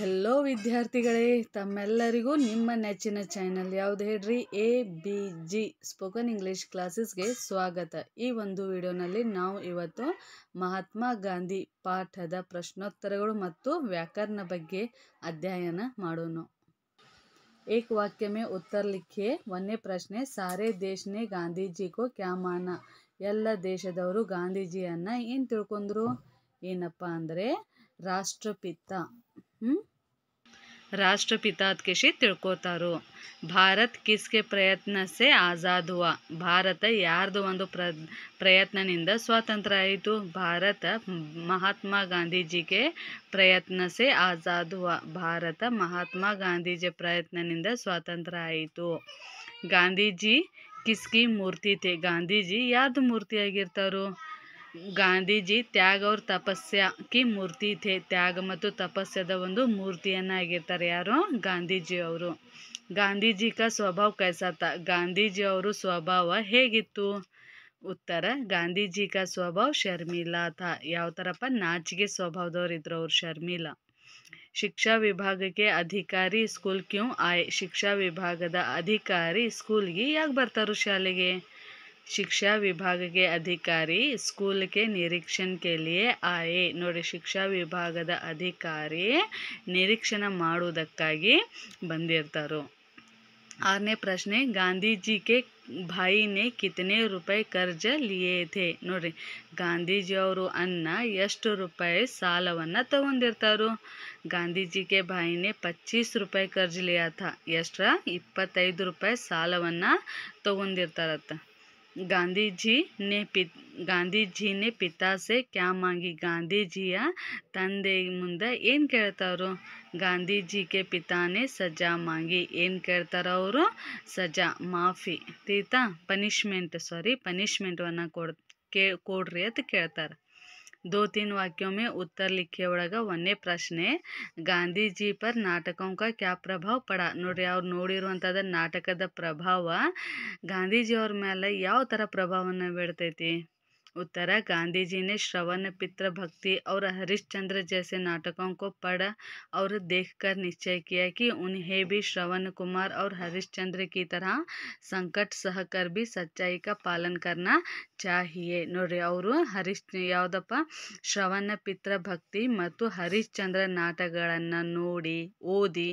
Hello ವಿದ್ಯಾರ್ಥಿಗಳೇ ತಮ್ಮೆಲ್ಲರಿಗೂ ನಿಮ್ಮ ನೆಚ್ಚಿನ ಚಾನೆಲ್ ಯಾವುದು ಹೇಳ್ರಿ A B G spoken English ಕ್ಲಾಸಸ್ಗೆ ಸ್ವಾಗತ ಈ ಒಂದು ವಿಡಿಯೋನಲ್ಲಿ ನಾವು ಇವತ್ತು ಮಹಾತ್ಮ ಗಾಂಧಿ ಪಾಠದ ಪ್ರಶ್ನೋತ್ತರಗಳು ಮತ್ತು ವ್ಯಾಕರಣ ಬಗ್ಗೆ ಅಧ್ಯಯನ ಮಾಡೋಣ ಏಕ್ ವಾಕ್ಯ ಒಂದೇ ಉತ್ತರ ಪ್ರಶ್ನೆ ಸಾರೇ ದೇಶನೇ ಗಾಂಧೀಜಿ ಕೋ ಕ್ಯಾ ಎಲ್ಲ ದೇಶದವರು ಗಾಂಧೀಜಿಯನ್ನು ಏನು ತಿಳ್ಕೊಂಡ್ರು ಏನಪ್ಪ ಅಂದರೆ ರಾಷ್ಟ್ರಪಿತ हम्म? राष्ट्रपिता तकोतारो भारत किसके प्रयत्न से आजाद हुआ भारत यारद प्रयत्न स्वातंत्र आयु भारत महात्मा गांधीजी के प्रयत्न से आजाद हुआ भारत महात्मा गांधीजी प्रयत्न स्वातंत्र आयु गांधीजी किसकी मूर्ति थे गांधीजी यारद मूर्ति आगे ಗಾಂಧೀಜಿ ತ್ಯಾಗ ಅವ್ರ ತಪಸ್ಯಾಕಿ ಮೂರ್ತಿ ತೆ ತ್ಯಾಗ ಮತ್ತು ತಪಸ್ಯದ ಒಂದು ಮೂರ್ತಿಯನ್ನಾಗಿರ್ತಾರೆ ಯಾರು ಗಾಂಧೀಜಿಯವರು ಗಾಂಧೀಜಿ ಕ ಸ್ವಭಾವ ಕೈಸಾ ತ ಗಾಂಧೀಜಿಯವರು ಸ್ವಭಾವ ಹೇಗಿತ್ತು ಉತ್ತರ ಗಾಂಧೀಜಿ ಕ ಸ್ವಭಾವ ಶರ್ಮಿಲಾ ತ ಯಾವ ಥರಪ್ಪ ನಾಚಿಗೆ ಸ್ವಭಾವದವ್ರಿದ್ರು ಅವ್ರು ಶರ್ಮಿಲಾ ಶಿಕ್ಷಾ ವಿಭಾಗಕ್ಕೆ ಅಧಿಕಾರಿ ಸ್ಕೂಲ್ ಕ್ಯೂ ಆಯ್ ಶಿಕ್ಷಾ ವಿಭಾಗದ ಅಧಿಕಾರಿ ಸ್ಕೂಲ್ಗೆ ಯಾಕೆ ಬರ್ತಾರು ಶಾಲೆಗೆ ಶಿಕ್ಷಾ ವಿಭಾಗಕ್ಕೆ ಅಧಿಕಾರಿ ಸ್ಕೂಲ್ಗೆ स्कूल के ಆಯೇ ನೋಡಿ ಶಿಕ್ಷಾ ವಿಭಾಗದ ಅಧಿಕಾರಿ ನಿರೀಕ್ಷಣ ಮಾಡುವುದಕ್ಕಾಗಿ ಬಂದಿರ್ತಾರೋ ಆರನೇ ಪ್ರಶ್ನೆ ಗಾಂಧೀಜಿಗೆ ಭಾಯಿನೇ ಕಿತನೆ ರೂಪಾಯಿ ಕರ್ಜ ಲಿಯೇಥೆ ನೋಡಿ ನೋಡ್ರಿ ಗಾಂಧೀಜಿಯವರು ಅನ್ನ ಎಷ್ಟು ರೂಪಾಯಿ ಸಾಲವನ್ನು ತಗೊಂಡಿರ್ತಾರೋ ಗಾಂಧೀಜಿಗೆ ಭಾಯಿನೇ ಪಚ್ಚೀಸ್ ರೂಪಾಯಿ ಕರ್ಜ ಲಿಯಾತ ಎಷ್ಟ್ರ ಎಷ್ಟರ ಇಪ್ಪತ್ತೈದು ರೂಪಾಯಿ ಸಾಲವನ್ನು ತಗೊಂಡಿರ್ತಾರತ್ತ गांधी जी ने पित ಗಾಂಧಿ ಜೀನೇ ಪಿತಾಸೆ ಕ್ಯಾ ಮಾಂಗಿ ಗಾಂಧೀಜಿಯ ತಂದೆ ಮುಂದೆ ಏನು ಕೇಳ್ತಾರು ಗಾಂಧೀಜಿಗೆ ಪಿತಾನೆ ಸಜಾ ಮಾಂಗಿ ಏನು ಕೇಳ್ತಾರ ಅವರು ಸಜಾ ಮಾಫಿ ತೀತಾ ಪನಿಷ್ಮೆಂಟ್ ಸಾರಿ ಪನಿಷ್ಮೆಂಟನ್ನು ಕೊಡ್ ಕೇ ಕೊಡ್ರಿ ಅಂತ ಕೇಳ್ತಾರೆ दो तीन वाक्यों में उत्तर लिखिए ಒಳಗೆ ಒಂದನೇ ಪ್ರಶ್ನೆ ಗಾಂಧೀಜಿ ಪರ್ ನಾಟಕಂಕ ಕ್ಯಾ ಪ್ರಭಾವ ಪಡ ನೋಡ್ರಿ ಅವ್ರು ನೋಡಿರುವಂಥದ್ದು ನಾಟಕದ ಪ್ರಭಾವ ಗಾಂಧೀಜಿಯವ್ರ ಮೇಲೆ ಯಾವ ಥರ ಪ್ರಭಾವವನ್ನು ಬೀಳ್ತೈತಿ ಉತ್ತರ ಗಾಂಧೀಜಿನೇ ಶ್ರವಣ ಪಿತೃಭಕ್ತಿ श्रवण ಹರಿಶ್ಚಂದ್ರ भक्ति और ಪಡ जैसे नाटकों ನಿಶ್ಚಯ पढ़ा और देखकर निश्चय किया ಹರಿಶ್ಚಂದ್ರ ಶ್ರವಣ ಕುಮಾರ್ ಹರಿಶ್ಚಂದ್ರ ತರಹ ಸಂಕಟ ಸಹಕರ್ ಬಿ ಸಚ್ಚಾಯಿ ಕಾ ಪಾಲನ್ ಕರ್ನಾ ಚಾಹಿಯೇ ನೋಡ್ರಿ ಅವರು ಹರಿಶ್ ಯಾವುದಪ್ಪ ಶ್ರವಣ ಪಿತೃಭಕ್ತಿ ಭಕ್ತಿ ಮತ್ತು ಹರಿಶ್ಚಂದ್ರ ನಾಟಕಗಳನ್ನು ನೋಡಿ ಓದಿ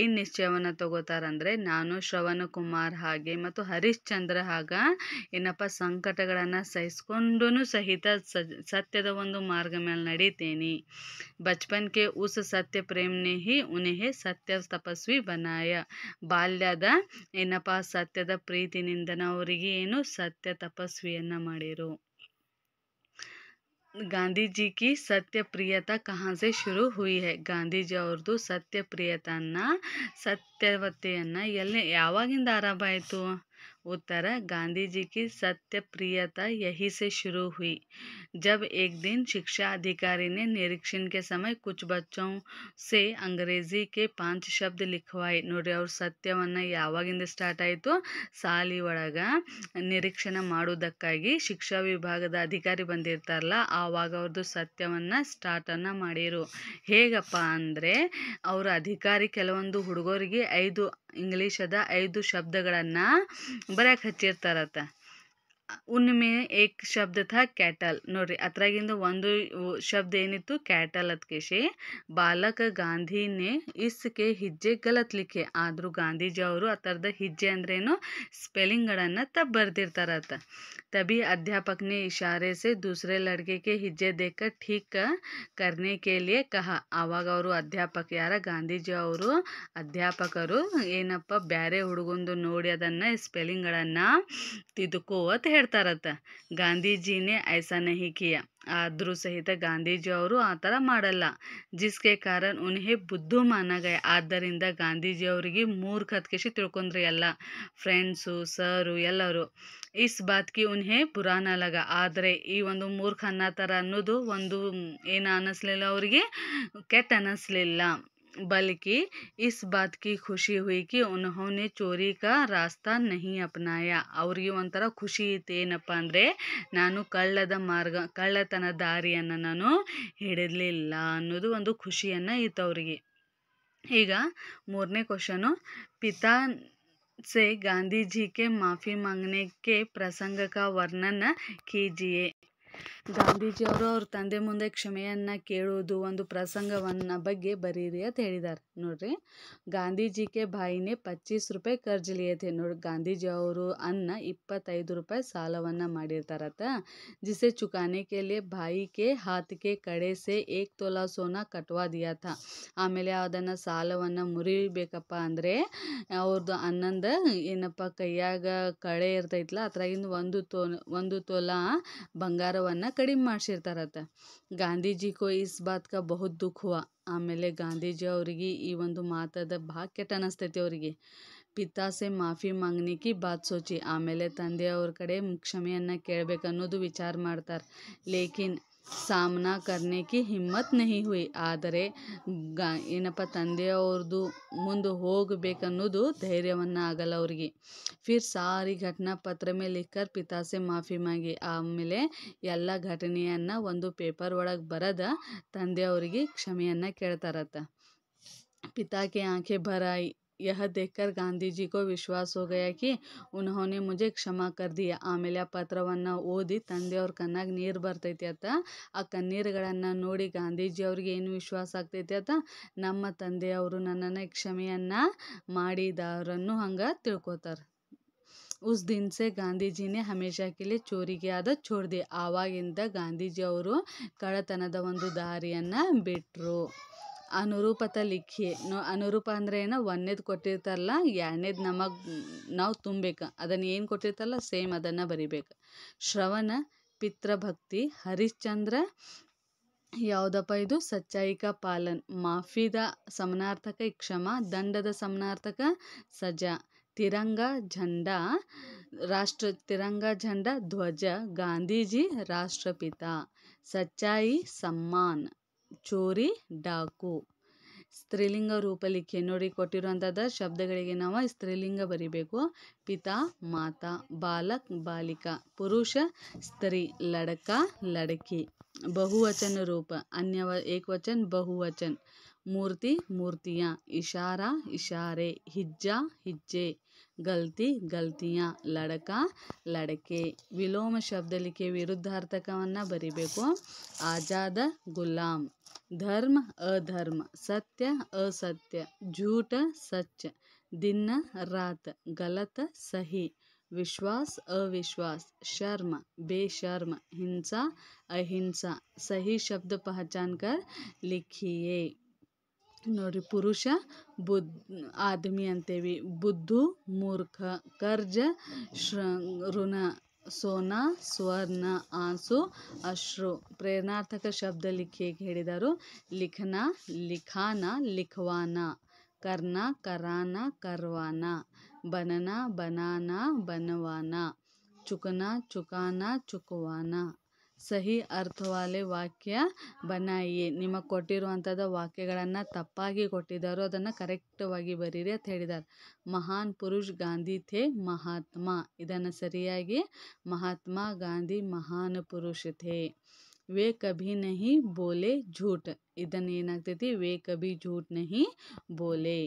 ಏನು ನಿಶ್ಚಯವನ್ನು ತಗೋತಾರಂದರೆ ನಾನು ಶ್ರವಣ ಕುಮಾರ್ ಹಾಗೆ ಮತ್ತು ಹರಿಶ್ಚಂದ್ರ ಹಾಗೆ ಏನಪ್ಪ ಸಂಕಟಗಳನ್ನು ಸಹಿಸ್ಕೊಂಡು ಉಂಡು ಸಹಿತ ಸತ್ಯದ ಒಂದು ಮಾರ್ಗ ಮೇಲೆ ನಡೀತೇನೆ ಬಚ್ಪನ್ ಕೆ ಉಸ ಸತ್ಯ ಪ್ರೇಮ್ನೆ ಹಿ ಉನೆಹೇ ಸತ್ಯ ತಪಸ್ವಿ ಬನಾಯ ಬಾಲ್ಯದ ಏನಪ್ಪ ಸತ್ಯದ ಪ್ರೀತಿನಿಂದನ ಅವರಿಗೆ ಏನು ಸತ್ಯ ತಪಸ್ವಿಯನ್ನ ಮಾಡಿರು ಗಾಂಧೀಜಿ ಕಿ ಸತ್ಯ ಪ್ರಿಯತಾ प्रियता ಶುರು ಹುಯಿ ಗಾಂಧೀಜಿ ಅವ್ರದ್ದು ಸತ್ಯ ಪ್ರಿಯತನ್ನ ಸತ್ಯವತೆಯನ್ನು ಎಲ್ಲಿ ಯಾವಾಗಿಂದ ಆರಂಭ ಆಯಿತು ಉತ್ತರ ಗಾಂಧೀಜಿ ಕಿ ಸತ್ಯ ಪ್ರಿಯತ प्रियता ಶುರು से ಜಬ್ ದಿನ ಶಿಕ್ಷಾ ಅಧಿಕಾರಿನೇ दिन ಸಮಯ ಕುಚ್ ಬಚ್ಚೋ निरीक्षण के समय कुछ ಶಬ್ದ ಲಿಖವಾಯಿ ನೋಡ್ರಿ ಅವ್ರ ಸತ್ಯವನ್ನು ಯಾವಾಗಿಂದ ಸ್ಟಾರ್ಟ್ ಆಯಿತು ಸಾಲಿ ಒಳಗೆ ನಿರೀಕ್ಷಣೆ ಮಾಡೋದಕ್ಕಾಗಿ ಶಿಕ್ಷಾ ವಿಭಾಗದ ಅಧಿಕಾರಿ ಬಂದಿರ್ತಾರಲ್ಲ ಆವಾಗ ಅವ್ರದ್ದು ಸತ್ಯವನ್ನು ಸ್ಟಾರ್ಟನ್ನು ಮಾಡಿರು ಹೇಗಪ್ಪ ಅಂದರೆ ಅವರ ಅಧಿಕಾರಿ ಕೆಲವೊಂದು ಹುಡುಗರಿಗೆ ಐದು ಇಂಗ್ಲೀಷದ ಐದು ಶಬ್ದಗಳನ್ನು ಬರ್ಯಾಕೆ ಹಚ್ಚಿರ್ತಾರತ್ತ ಉನ್ಮೇं ಏಕ್ ಶಬ್ದ ಥಾ ಕ್ಯಾಟಲ್ ನೋಡ್ರಿ ಅದ್ರಾಗಿಂದ ಒಂದು ಶಬ್ದ ಏನಿತ್ತು ಕ್ಯಾಟಲ್ ಅದ್ಕೇಶಿ ಬಾಲಕ ಗಾಂಧಿನೇ ಇಸ್ಕೆ ಹಿಜ್ಜೆ ಗಲತ್ ಲಿಖೆ ಆದರೂ ಗಾಂಧೀಜಿ ಅವರು ಆ ಥರದ ಹಿಜ್ಜೆ ಅಂದ್ರೇನು ಸ್ಪೆಲ್ಲಿಂಗ್ಗಳನ್ನು ತಬ್ ಬರ್ದಿರ್ತಾರತ್ತ ತಬಿ ಅಧ್ಯಾಪಕನೇ ಇಶಾರೆ ಸೆ ದೂಸರೆ ಲಡ್ಕೆಗೆ ಹಿಜ್ಜೆ ದೇಕ ಠೀಕ ಕರ್ನೆ ಕೇಲಿಯೆ ಕಹ ಆವಾಗ ಅವರು ಅಧ್ಯಾಪಕ ಯಾರ ಗಾಂಧೀಜಿ ಅವರು ಅಧ್ಯಾಪಕರು ಏನಪ್ಪ ಬ್ಯಾರೆ ಹುಡುಗೊಂದು ನೋಡಿ ಅದನ್ನು ಸ್ಪೆಲ್ಲಿಂಗ್ಗಳನ್ನು ತಿದ್ದುಕೋ ಅಂತ ಹೇಳ್ತಾರೆ ಹೇಳ್ತಾರತ್ತ ಗಾಂಧೀಜಿನೇ ಐಸಾ ನಹಿ ಕಿಯಾ ಆದರೂ ಸಹಿತ ಅವರು ಆ ಥರ ಮಾಡಲ್ಲ ಜಿಸ್ಕೆ ಕಾರಣ ಉನ್ಹೆ ಬುದ್ಧು ಮಾನಗಯ ಆದ್ದರಿಂದ ಅವರಿಗೆ ಮೂರ್ಖತ್ಕೆಶಿ ತಿಳ್ಕೊಂಡ್ರಿ ಎಲ್ಲ ಫ್ರೆಂಡ್ಸು ಸರು ಎಲ್ಲರೂ ಇಸ್ ಬಾತ್ಕಿ ಉನ್ಹೆ ಪುರಾಣಲಗ ಆದರೆ ಈ ಒಂದು ಮೂರ್ಖ ಅನ್ನ ಥರ ಅನ್ನೋದು ಒಂದು ಏನು ಅನ್ನಿಸ್ಲಿಲ್ಲ ಅವರಿಗೆ ಕೆಟ್ಟ ಅನ್ನಿಸ್ಲಿಲ್ಲ बल्कि इस बात की ಖುಷಿ ಹುಯಿ ಕಿ ಚೋರಿ ಕಾ ರಾಸ್ತಾ ನಹಿ ಅಪ್ನಾಯ ಅವ್ರಿಗೆ ಒಂಥರ ಖುಷಿ ಇತ್ತು ಏನಪ್ಪ ಅಂದರೆ ನಾನು ಕಳ್ಳದ ಮಾರ್ಗ ಕಳ್ಳತನ ದಾರಿಯನ್ನು ನಾನು ಹಿಡಿದಲಿಲ್ಲ ಅನ್ನೋದು ಒಂದು ಖುಷಿಯನ್ನು ಇತ್ತು ಅವರಿಗೆ ಈಗ ಮೂರನೇ ಕ್ವಶನು ಪಿತಾ ಸೆ ಗಾಂಧೀಜಿಗೆ ಮಾಫಿ के माफ़ी ವರ್ಣನ के ಗಾಂಧೀಜಿಯವರು ಅವ್ರ ತಂದೆ ಮುಂದೆ ಕ್ಷಮೆಯನ್ನ ಕೇಳುವುದು ಒಂದು ಪ್ರಸಂಗವನ್ನ ಬಗ್ಗೆ ಬರೀರಿ ಅಂತ ಹೇಳಿದ್ದಾರೆ ನೋಡ್ರಿ ಗಾಂಧೀಜಿಗೆ ಬಾಯಿನೇ ಪಚ್ಚೀಸ್ ರೂಪಾಯಿ ಕರ್ಜಲಿಯತೆ ನೋಡಿ ಗಾಂಧೀಜಿ ಅವರು ಅನ್ನ ಇಪ್ಪತ್ತೈದು ರೂಪಾಯಿ ಸಾಲವನ್ನು ಮಾಡಿರ್ತಾರತ್ತ ಜಿಸೆ ಚುಕಾಣಿಕೆಯಲ್ಲಿ ಬಾಯಿಗೆ ಹಾತಿಗೆ ಕಡೆ ಏಕ್ ತೊಲಾ ಸೋನ ಕಟ್ವಾ ದಿಯಾತ ಆಮೇಲೆ ಅದನ್ನ ಸಾಲವನ್ನು ಮುರಿಬೇಕಪ್ಪ ಅಂದ್ರೆ ಅವ್ರದ್ದು ಅನ್ನಂದ ಏನಪ್ಪ ಕೈಯಾಗ ಕಳೆ ಇರ್ತೈತಲ್ಲ ಅದ್ರಾಗಿಂದ ಒಂದು ತೋ ಒಂದು ತೊಲ ಬಂಗಾರ ವನ್ನ ಕಡಿಮ ಮಾರ್ಸಿರ್ತ ರತ ಗಾಂಧೀಜಿ ಕೋ ಈಸ್ ಬಾತ್ ಕಾ ಬಹುತ್ ದುಖ ہوا ಆಮೇಲೆ ಗಾಂಧೀಜಿ ಔರ್ಗೆ ಈ ಒಂದು ಮಾತದ ಭಾಕೆಟ್ನ ಸ್ಥಿತಿ ಔರ್ಗೆ ಪಿತಾಸೆ ಮಾಫಿ ಮಾಂಗ್ನಿ ಕಿ ಬಾತ್ ಸೋಚೆ ಆಮೇಲೆ ತಂದೆ ಔರ್ಕಡೆ ಕ್ಷಮೆಯನ್ನ ಕೇಳಬೇಕು ಅನ್ನೋದು ವಿಚಾರ ಮಾಡ್ತಾರೆ ಲೇಕಿನ್ ಸಾಮನಾ ಕರ್ನೆಕಿ ಹಿಮ್ಮತ್ ನಹಿ ಹುಯಿ ಆದರೆ ಗ ಏನಪ್ಪ ತಂದೆಯವ್ರದ್ದು ಮುಂದೆ ಹೋಗಬೇಕನ್ನೋದು ಧೈರ್ಯವನ್ನು ಆಗಲ್ಲ ಅವ್ರಿಗೆ ಫಿರ್ ಸಾರಿ ಘಟನಾ ಪತ್ರ ಮೇಲೆ ಲಿಕ್ಕರ್ ಪಿತಾಸೆ ಮಾಫಿ ಮಾಗಿ ಆಮೇಲೆ ಎಲ್ಲ ಘಟನೆಯನ್ನು ಒಂದು ಪೇಪರ್ ಒಳಗೆ ಬರದ ತಂದೆಯವ್ರಿಗೆ ಕ್ಷಮೆಯನ್ನು ಕೇಳ್ತಾರತ್ತ ಪಿತಾಕೆ ಆಕೆ ಬರಾಯಿ ಯಹ देखकर ಗಾಂಧೀಜಿಗೋ ವಿಶ್ವಾಸ को विश्वास ಮುಂಜೆ ಕ್ಷಮಾ ಕರ್ದಿ ಆಮೇಲೆ ಆ ಪತ್ರವನ್ನು ಓದಿ ತಂದೆಯವ್ರ ಕಣ್ಣಾಗ ನೀರು ಬರ್ತೈತಿ ಆತ ಆ ಕಣ್ಣೀರುಗಳನ್ನು ನೋಡಿ ಗಾಂಧೀಜಿ ಅವ್ರಿಗೆ ಏನು ವಿಶ್ವಾಸ ಆಗ್ತೈತಿ ಆತ ನಮ್ಮ ತಂದೆಯವರು ನನ್ನನ್ನು ಕ್ಷಮೆಯನ್ನು ಮಾಡಿದವರನ್ನು ಹಂಗೆ ತಿಳ್ಕೊತಾರೆ ಉಸ್ ದಿನ ಗಾಂಧೀಜಿನೇ ಹಮೇಶಾ ಕಿಲಿ ಚೋರಿಗೆ ಆದ ಅವಾಗಿಂದ ಆವಾಗಿಂದ ಅವರು ಕಳ್ಳತನದ ಒಂದು ದಾರಿಯನ್ನು ಬಿಟ್ಟರು ಅನುರೂಪತ ಲಿಖಿ ಅನುರೂಪ ಅಂದ್ರೆ ಏನ ಒಂದನೇದು ಕೊಟ್ಟಿರ್ತಾರಲ್ಲ ಎರಡನೇದು ನಮಗೆ ನಾವು ತುಂಬೇಕು ಅದನ್ನ ಏನು ಕೊಟ್ಟಿರ್ತಾರಲ್ಲ ಸೇಮ್ ಅದನ್ನು ಬರಿಬೇಕು ಶ್ರವಣ ಪಿತೃಭಕ್ತಿ ಹರಿಶ್ಚಂದ್ರ ಯಾವುದಪ್ಪ ಇದು ಸಚ್ಚಾಯಿಕ ಪಾಲನ್ ಮಾಫಿದ ಸಮನಾರ್ಥಕ ಕ್ಷಮ ದಂಡದ ಸಮನಾರ್ಥಕ ಸಜ ತಿರಂಗ ಝಂಡ ರಾಷ್ಟ್ರ ತಿರಂಗ ಝಂಡ ಧ್ವಜ ಗಾಂಧೀಜಿ ರಾಷ್ಟ್ರಪಿತ ಸಚ್ಚಾಯಿ ಸಮ್ಮಾನ್ ಚೋರಿ ಡಾಕು ಸ್ತ್ರೀಲಿಂಗ ರೂಪಲಿಖೆ ನೋಡಿ ಕೊಟ್ಟಿರುವಂಥದ್ದ ಶಬ್ದಗಳಿಗೆ ನಾವು ಸ್ತ್ರೀಲಿಂಗ ಬರಿಬೇಕು ಪಿತಾ ಮಾತಾ ಬಾಲಕ್ ಬಾಲಿಕ ಪುರುಷ ಸ್ತ್ರೀ ಲಡಕ ಲಡಕಿ ಬಹುವಚನ ರೂಪ ಅನ್ಯವ ಏಕವಚನ್ ಬಹುವಚನ್ ಮೂರ್ತಿ ಮೂರ್ತಿಯ ಇಶಾರಾ ಇಶಾರೆ ಹಿಜ್ಜಾ ಹಿಜ್ಜೆ गलती गलतिया लड़क लड़के विलोम शब्द लिखे विरुद्धार्थक बरी आजाद गुलाम धर्म अधर्म सत्य असत्य झूठ सच दिन रात गलत सही विश्वास अविश्वास शर्म बेशर्म हिंसा अहिंसा सही शब्द पहचान कर लिखिए ನೋಡ್ರಿ ಪುರುಷ ಬುದ್ ಆದಮಿ ಅಂತೇವಿ ಬುದ್ಧು ಮೂರ್ಖ ಕರ್ಜ ಶೃ ಋಣ ಸೋನ ಸ್ವರ್ಣ ಆಸು ಅಶ್ರು ಪ್ರೇರಣಾರ್ಥಕ ಶಬ್ದ ಹೇಗೆ ಹೇಳಿದರು ಲಿಖನ ಲಿಖಾನ ಲಿಖವಾನ ಕರ್ಣ ಕರಾನ ಕರ್ವಾನ ಬನನ ಬನಾನ ಬನವಾನ ಚುಕನ ಚುಕಾನ ಚುಕುವಾನ सही अर्थ वाले वाक्य बनाइए निम कोटिरुअंतದ ವಾಕ್ಯಗಳನ್ನ ತಪ್ಪಾಗಿ ಕೊಟ್ಟಿದರೋ ಅದನ್ನ ಕರೆಕ್ಟಾಗಿ ಬರಿrire ಅಂತ ಹೇಳಿದಾರ ಮಹಾನ್ ಪುರುಷ್ ಗಾಂಧಿ تھے મહાatma ಇದನ್ನ ಸರಿಯಾಗಿ ಮಹಾatma ಗಾಂಧಿ ಮಹಾನ್ ಪುರುಷ್ تھے वे कभी नहीं बोले झूठ ಇದನ್ ಏನಾಗ್ತಿತಿ वे कभी झूठ नहीं बोले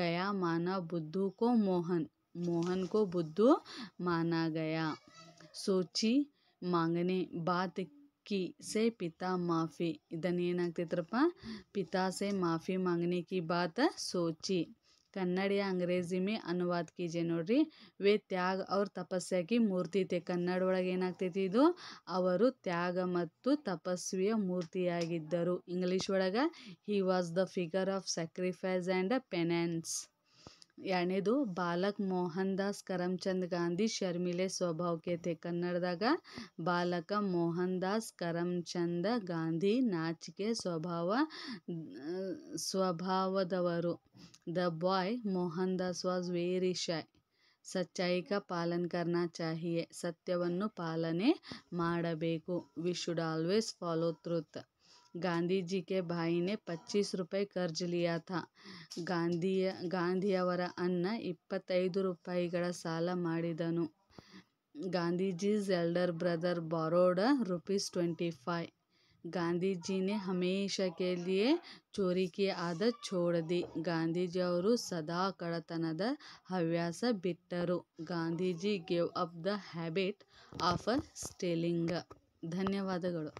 गया माना बुद्धू को मोहन मोहन को बुद्धू माना गया सोची ಮಾಂಗನಿ ಕಿ ಸೇ ಪಿತಾ ಮಾಫಿ ಇದನ್ನು ಏನಾಗ್ತೈತ್ರಪ್ಪ ಪಿತಾ ಸೇ ಮಾಫಿ ಮಾಂಗನಿ ಕಿ ಬಾತ್ ಸೋಚಿ ಕನ್ನಡಿಯ ಅಂಗ್ರೇಜಿ ಮೇ ಅನುವಾದ ಕೀಜೆ ನೋಡ್ರಿ ವೇ ತ್ಯಾಗ ಅವ್ರ ತಪಸ್ಸಾಗಿ ಮೂರ್ತಿ ಇದೆ ಕನ್ನಡ ಒಳಗೆ ಏನಾಗ್ತೈತಿ ಇದು ಅವರು ತ್ಯಾಗ ಮತ್ತು ತಪಸ್ವಿಯ ಮೂರ್ತಿಯಾಗಿದ್ದರು ಇಂಗ್ಲೀಷ್ ಒಳಗೆ he was the figure of sacrifice and penance ಎಣೆದು ಬಾಲಕ್ ಮೋಹನ್ ದಾಸ್ ಕರಮ್ಚಂದ್ ಗಾಂಧಿ ಶರ್ಮಿಲೆ ಕೇತೆ ಕನ್ನಡದಾಗ ಬಾಲಕ ಮೋಹನ್ ದಾಸ್ ಕರಮ್ಚಂದ ಗಾಂಧಿ ನಾಚಿಕೆ ಸ್ವಭಾವ ಸ್ವಭಾವದವರು the boy Mohandas was very shy ಸಚ್ಚಾಯಿಕ ಪಾಲನ್ ಸತ್ಯವನ್ನು ಪಾಲನೆ ಮಾಡಬೇಕು we should always follow truth ಗಾಂಧೀಜಿಗೆ ಬಾಯಿನೇ ಪಚ್ಚೀಸ್ ರೂಪಾಯಿ ने पच्चीस रुपये कर्ज ಗಾಂಧಿಯ ಗಾಂಧಿಯವರ ಅಣ್ಣ ಇಪ್ಪತ್ತೈದು ರೂಪಾಯಿಗಳ ಸಾಲ ಮಾಡಿದನು Gandhiji's elder brother borrowed rupees twenty five ಗಾಂಧೀಜಿನೇ जी ಚೋರಿಕೆ ಆದ ಚೋಡದಿ ಗಾಂಧೀಜಿಯವರು ಸದಾ ಕಳ್ಳತನದ ಹವ್ಯಾಸ ಬಿಟ್ಟರು Gandhiji gave up the habit of stealing ಧನ್ಯವಾದಗಳು